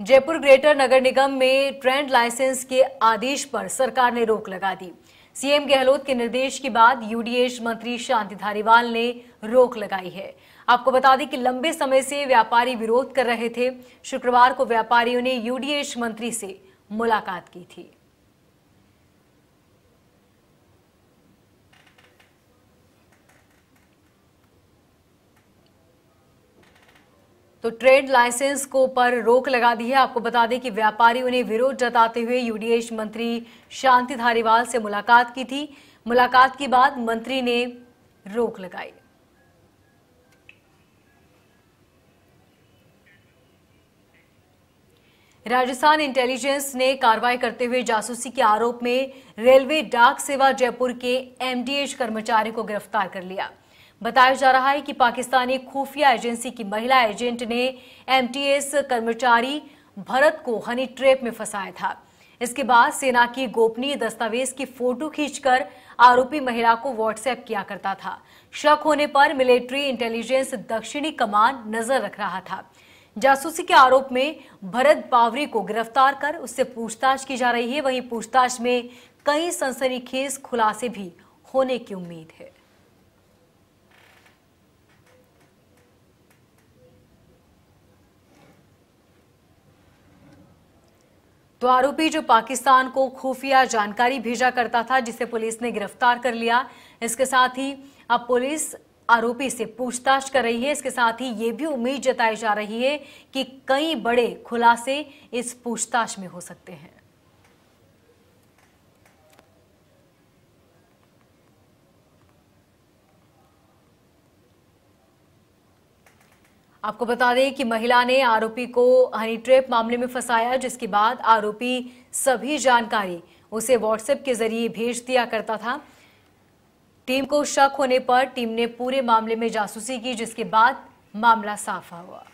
Jaipur greater नगर निगम में trend licence के आदेश पर सरकार ने रोक लगा दी सीएम गहलोत के निर्देश के बाद यूडीएच मंत्री शांति धारीवाल ने रोक लगाई है आपको बता दें कि लंबे समय से व्यापारी विरोध कर रहे थे शुक्रवार को व्यापारियों ने यूडीएच मंत्री से मुलाकात की थी तो ट्रेड लाइसेंस को पर रोक लगा दी है आपको बता दें कि व्यापारियों ने विरोध जताते हुए यूडीएच मंत्री शांति धारीवाल से मुलाकात की थी मुलाकात के बाद मंत्री ने रोक लगाई राजस्थान इंटेलिजेंस ने कार्रवाई करते हुए जासूसी के आरोप में रेलवे डाक सेवा जयपुर के एमडीएच कर्मचारी को गिरफ्तार कर लिया बताया जा रहा है कि पाकिस्तानी खुफिया एजेंसी की महिला एजेंट ने एमटीएस कर्मचारी भरत को हनी ट्रेप में फंसाया था इसके बाद सेना की गोपनीय दस्तावेज की फोटो खींचकर आरोपी महिला को व्हाट्सएप किया करता था शक होने पर मिलिट्री इंटेलिजेंस दक्षिणी कमान नजर रख रहा था जासूसी के आरोप में भरत बावरी को गिरफ्तार कर उससे पूछताछ की जा रही है वहीं पूछताछ में कई सनसनीखेज खुलासे भी होने की उम्मीद है तो आरोपी जो पाकिस्तान को खुफिया जानकारी भेजा करता था जिसे पुलिस ने गिरफ्तार कर लिया इसके साथ ही अब पुलिस आरोपी से पूछताछ कर रही है इसके साथ ही ये भी उम्मीद जताई जा रही है कि कई बड़े खुलासे इस पूछताछ में हो सकते हैं आपको बता दें कि महिला ने आरोपी को हनी ट्रैप मामले में फंसाया जिसके बाद आरोपी सभी जानकारी उसे व्हाट्सएप के जरिए भेज दिया करता था टीम को शक होने पर टीम ने पूरे मामले में जासूसी की जिसके बाद मामला साफ हुआ